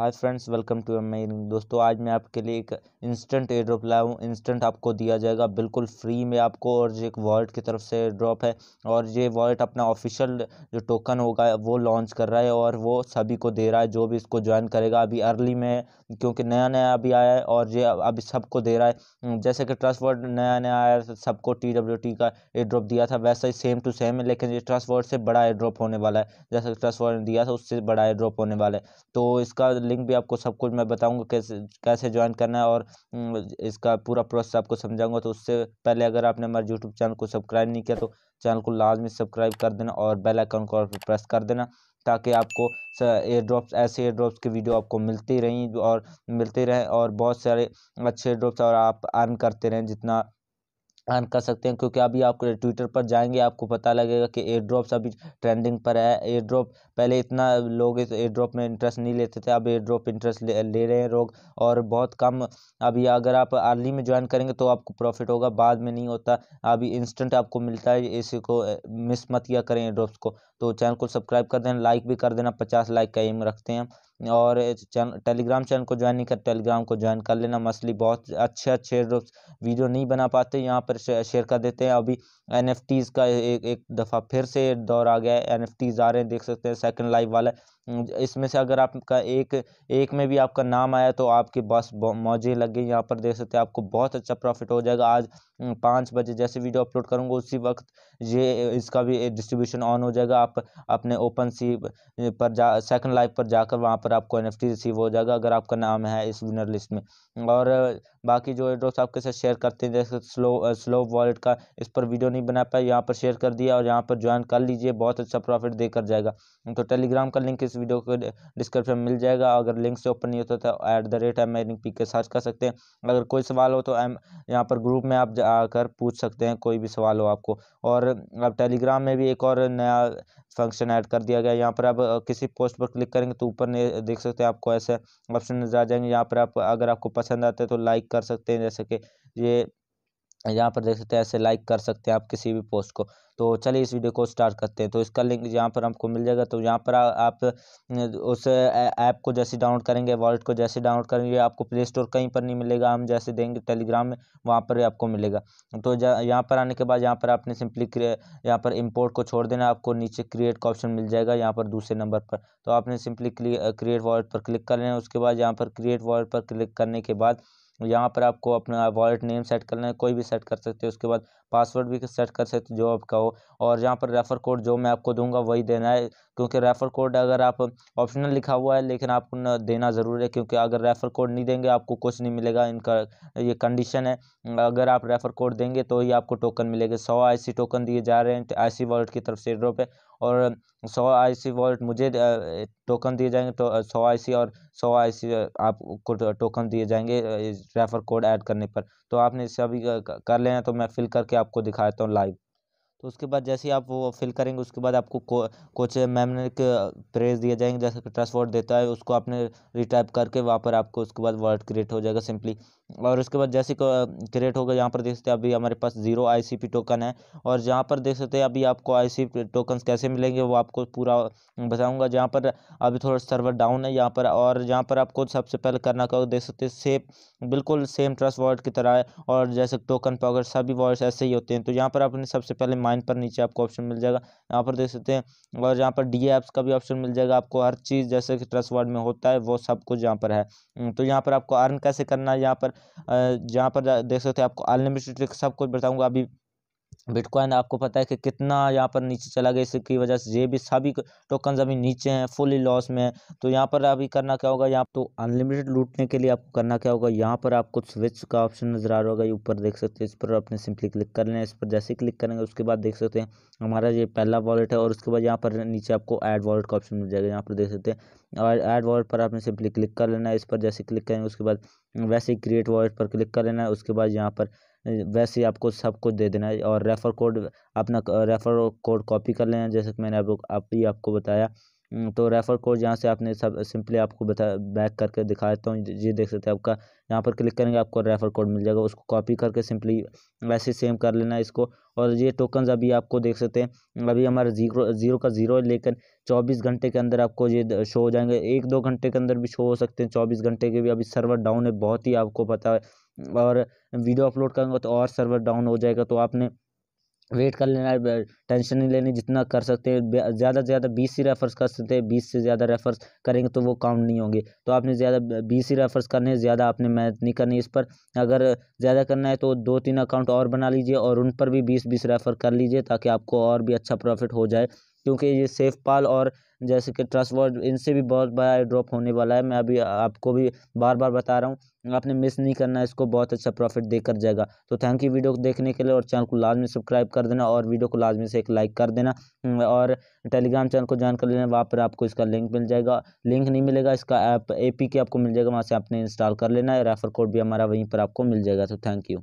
hi friends welcome to amazing दोस्तों आज मैं आपके लिए एक इंस्टेंट एयर ड्रॉप लाया हूँ इंस्टेंट आपको दिया जाएगा बिल्कुल फ्री में आपको और ये एक वॉलेट की तरफ से एयर ड्रॉप है और ये वॉलेट अपना ऑफिशियल जो टोकन होगा वो लॉन्च कर रहा है और वो सभी को दे रहा है जो भी इसको ज्वाइन करेगा अभी अर्ली में क्योंकि नया नया अभी आया है और ये अभी सबको दे रहा है हम्म, जैसे कि ट्रस्ट वर्ड नया नया आया सबको टी डब्ल्यू टी का एयर ड्रॉप दिया था वैसा ही सेम टू सेम है लेकिन ये ट्रस्ट वर्ड से बड़ा एयर ड्रॉप होने वाला है जैसे ट्रस्ट वर्ड ने दिया था उससे बड़ा एयर ड्रॉप होने वाला है तो इसका लिंक भी आपको सब कुछ मैं बताऊँगा कैसे कैसे ज्वाइन करना है और इसका पूरा प्रोसेस आपको समझाऊंगा तो उससे पहले अगर आपने हमारे यूट्यूब चैनल को सब्सक्राइब नहीं किया तो चैनल को लाजमी सब्सक्राइब कर देना और बेल आइकन को प्रेस कर देना ताकि आपको एयर ड्रॉप्स ऐसे एयर ड्रॉप्स की वीडियो आपको मिलती रहें और मिलते रहें और बहुत सारे अच्छे एयर ड्रॉप्स और आप अर्न करते रहें जितना अर्न कर सकते हैं क्योंकि अभी आप ट्विटर पर जाएंगे आपको पता लगेगा कि एयर ड्रॉप्स अभी ट्रेंडिंग पर है एयर ड्रॉप पहले इतना लोग इस एयर ड्रॉप में इंटरेस्ट नहीं लेते थे अब एयर ड्रॉप इंटरेस्ट ले, ले रहे हैं लोग और बहुत कम अभी अगर आप अर्ली में ज्वाइन करेंगे तो आपको प्रॉफिट होगा बाद में नहीं होता अभी इंस्टेंट आपको मिलता है इसी को मिस मत किया करें एयर ड्रॉप्स को तो चैनल को सब्सक्राइब कर देना लाइक भी कर देना पचास लाइक का एम रखते हैं और चैन टेलीग्राम चैनल को ज्वाइन नहीं कर टेलीग्राम को ज्वाइन कर लेना मसली बहुत अच्छे अच्छे वीडियो नहीं बना पाते यहाँ पर शेयर कर देते हैं अभी एन का एक एक दफ़ा फिर से दौर आ गया है एन आ रहे हैं देख सकते हैं सेकंड लाइव वाला इसमें से अगर आपका एक एक में भी आपका नाम आया तो आपके बस मौजे लग गई यहाँ पर देख सकते हैं आपको बहुत अच्छा प्रॉफिट हो जाएगा आज पाँच बजे जैसे वीडियो अपलोड करूँगा उसी वक्त ये इसका भी डिस्ट्रीब्यूशन ऑन हो जाएगा आप अपने ओपन सी पर जा सेकेंड लाइव पर जाकर वहाँ पर पर आपको एन एफ टी रिसीव हो जाएगा अगर आपका नाम है इस विनर लिस्ट में और बाकी जो है दोस्त आपके साथ शेयर करते हैं जैसे स्लो स्लो वॉलेट का इस पर वीडियो नहीं बना पाया यहाँ पर शेयर कर दिया और यहाँ पर ज्वाइन कर लीजिए बहुत अच्छा प्रॉफिट देकर जाएगा तो टेलीग्राम का लिंक इस वीडियो के डिस्क्रिप्शन में मिल जाएगा अगर लिंक से ओपन नहीं होता तो ऐट द रेट एम एनिंग पी के सर्च कर सकते हैं अगर कोई सवाल हो तो एम यहाँ पर ग्रुप में आप आकर पूछ सकते हैं कोई भी सवाल हो आपको और अब टेलीग्राम में भी एक और नया फंक्शन ऐड कर दिया गया यहाँ पर आप किसी पोस्ट पर क्लिक करेंगे तो ऊपर देख सकते हैं आपको ऐसे ऑप्शन नजर आ जाएंगे यहाँ पर आप अगर आपको पसंद आता है तो लाइक कर सकते हैं जैसे कि ये यहाँ पर देख सकते हैं ऐसे लाइक कर सकते हैं आप किसी भी पोस्ट को तो चलिए इस वीडियो को स्टार्ट करते हैं तो इसका लिंक यहाँ पर हमको मिल जाएगा तो यहाँ पर आ, आप उस ऐप को जैसे डाउनलोड करेंगे वॉलेट को जैसे डाउनलोड करेंगे आपको प्ले स्टोर कहीं पर नहीं मिलेगा हम जैसे देंगे टेलीग्राम में वहाँ पर आपको मिलेगा तो यहाँ पर आने के बाद यहाँ पर आपने सिंपली यहाँ पर इम्पोर्ट को छोड़ देना आपको नीचे क्रिएट का ऑप्शन मिल जाएगा यहाँ पर दूसरे नंबर पर तो आपने सिंपली क्रिएट वॉलेट पर क्लिक कर लेना उसके बाद यहाँ पर क्रिएट वॉलेट पर क्लिक करने के बाद यहाँ पर आपको अपना वॉलेट नेम सेट करना है कोई भी सेट कर सकते हो उसके बाद पासवर्ड भी सेट कर सकते जो आपका हो और यहाँ पर रेफ़र कोड जो मैं आपको दूंगा वही देना है क्योंकि रेफ़र कोड अगर आप ऑप्शनल लिखा हुआ है लेकिन आपको देना ज़रूरी है क्योंकि अगर रेफ़र कोड नहीं देंगे आपको कुछ नहीं मिलेगा इनका ये कंडीशन है अगर आप रेफ़र कोड देंगे तो ही आपको टोकन मिलेगा सौ आई टोकन दिए जा रहे हैं आई तो सी की तरफ से ड्रॉप है और सौ आई सी वॉलेट मुझे टोकन दिए जाएंगे तो सौ आई सी और सौ आई सी आपको टोकन दिए जाएंगे रेफ़र कोड ऐड करने पर तो आपने सभी कर लेना तो मैं फ़िल करके आपको दिखाता हूँ लाइव तो उसके बाद जैसे ही आप वो फिल करेंगे उसके बाद आपको को, कोच मैम ने एक प्रेस दिया जाएंगे जैसे कि ट्रस्ट वर्ड देता है उसको आपने रिटाइप करके वहाँ पर आपको उसके बाद वर्ड क्रिएट हो जाएगा सिंपली और उसके बाद जैसे क्रिएट होगा यहाँ पर देख सकते हैं अभी हमारे पास जीरो आईसीपी टोकन है और जहाँ पर देख सकते हैं अभी आपको आईसीपी टोकन कैसे मिलेंगे वो आपको पूरा बताऊँगा जहाँ पर अभी थोड़ा सर्वर डाउन है यहाँ पर और जहाँ पर आपको सबसे पहले करना कहो देख सकते हैं सेम बिल्कुल सेम ट्रस्ट वर्ड की तरह है और जैसे टोकन पॉगर सभी वर्ड्स ऐसे ही होते हैं तो यहाँ पर आपने सबसे पहले माइन पर नीचे आपको ऑप्शन मिल जाएगा यहाँ पर देख सकते हैं और यहाँ पर डी एप्स का भी ऑप्शन मिल जाएगा आपको हर चीज़ जैसे कि ट्रस्ट वर्ड में होता है वो सब कुछ यहाँ पर है हम्म, तो यहाँ पर आपको अर्न कैसे करना है यहाँ पर जहाँ पर देख सकते हैं आपको अनलिमिटेड सब कुछ बताऊँगा अभी बिटकॉइन आपको पता है कि कितना यहाँ पर नीचे चला गया इसकी वजह से ये भी सभी टोकन अभी नीचे हैं फुली लॉस में हैं तो यहाँ पर अभी करना क्या होगा यहाँ तो अनलिमिटेड लूटने के लिए आपको करना क्या होगा यहाँ पर आपको स्विच का ऑप्शन नजर आ रहा होगा ये ऊपर देख सकते हैं इस पर आपने सिंपली क्लिक कर लेना इस पर जैसे क्लिक करेंगे उसके बाद देख सकते हैं हमारा ये पहला वॉलेट है और उसके बाद यहाँ पर नीचे आपको एड वॉलेट का ऑप्शन मिल जाएगा यहाँ पर देख सकते हैं और एड वॉलेट पर आपने सिंपली क्लिक कर लेना है इस पर जैसे क्लिक करेंगे उसके बाद वैसे ही क्रिएट वॉलेट पर क्लिक कर लेना है उसके बाद यहाँ पर वैसे ही आपको सब कुछ दे देना है और रेफ़र कोड अपना रेफ़र कोड कॉपी कर लेना जैसे कि मैंने आप ही आपको बताया तो रेफ़र कोड जहाँ से आपने सब सिंपली आपको बता बैक करके दिखा देता हूँ तो ये देख सकते हैं आपका यहाँ पर क्लिक करेंगे आपको रेफ़र कोड मिल जाएगा उसको कॉपी करके सिंपली वैसे सेम कर लेना है इसको और ये टोकन्स अभी आपको देख सकते हैं अभी हमारा जीरो जीरो का जीरो है लेकिन चौबीस घंटे के अंदर आपको ये शो हो जाएंगे एक दो घंटे के अंदर भी शो हो सकते हैं चौबीस घंटे के भी अभी सर्वर डाउन है बहुत ही आपको पता है और वीडियो अपलोड करूँगा तो और सर्वर डाउन हो जाएगा तो आपने वेट कर लेना है टेंशन नहीं लेनी जितना कर सकते हैं ज़्यादा से ज़्यादा बीस ही रेफर्स कर सकते हैं बीस से ज़्यादा रेफर्स करेंगे तो वो काउंट नहीं होंगे तो आपने ज़्यादा बीस ही रेफर्स करने ज़्यादा आपने मेहनत नहीं करनी इस पर अगर ज़्यादा करना है तो दो तीन अकाउंट और बना लीजिए और उन पर भी बीस बीस रेफ़र कर लीजिए ताकि आपको और भी अच्छा प्रॉफिट हो जाए क्योंकि ये सेफ पाल और जैसे कि ट्रस्ट वर्ड इनसे भी बहुत बड़ा ड्रॉप होने वाला है मैं अभी आपको भी बार बार बता रहा हूँ आपने मिस नहीं करना इसको बहुत अच्छा प्रॉफिट देकर जाएगा तो थैंक यू वीडियो को देखने के लिए और चैनल को लाजमी सब्सक्राइब कर देना और वीडियो को लाजमी से एक लाइक कर देना हम्म, और टेलीग्राम चैनल को ज्वाइन कर लेना वहाँ पर आपको इसका लिंक मिल जाएगा लिंक नहीं मिलेगा इसका ऐप ए पी के आपको मिल जाएगा वहाँ से आपने इंस्टॉल कर लेना है रेफर कोड भी हमारा वहीं पर आपको मिल जाएगा तो थैंक यू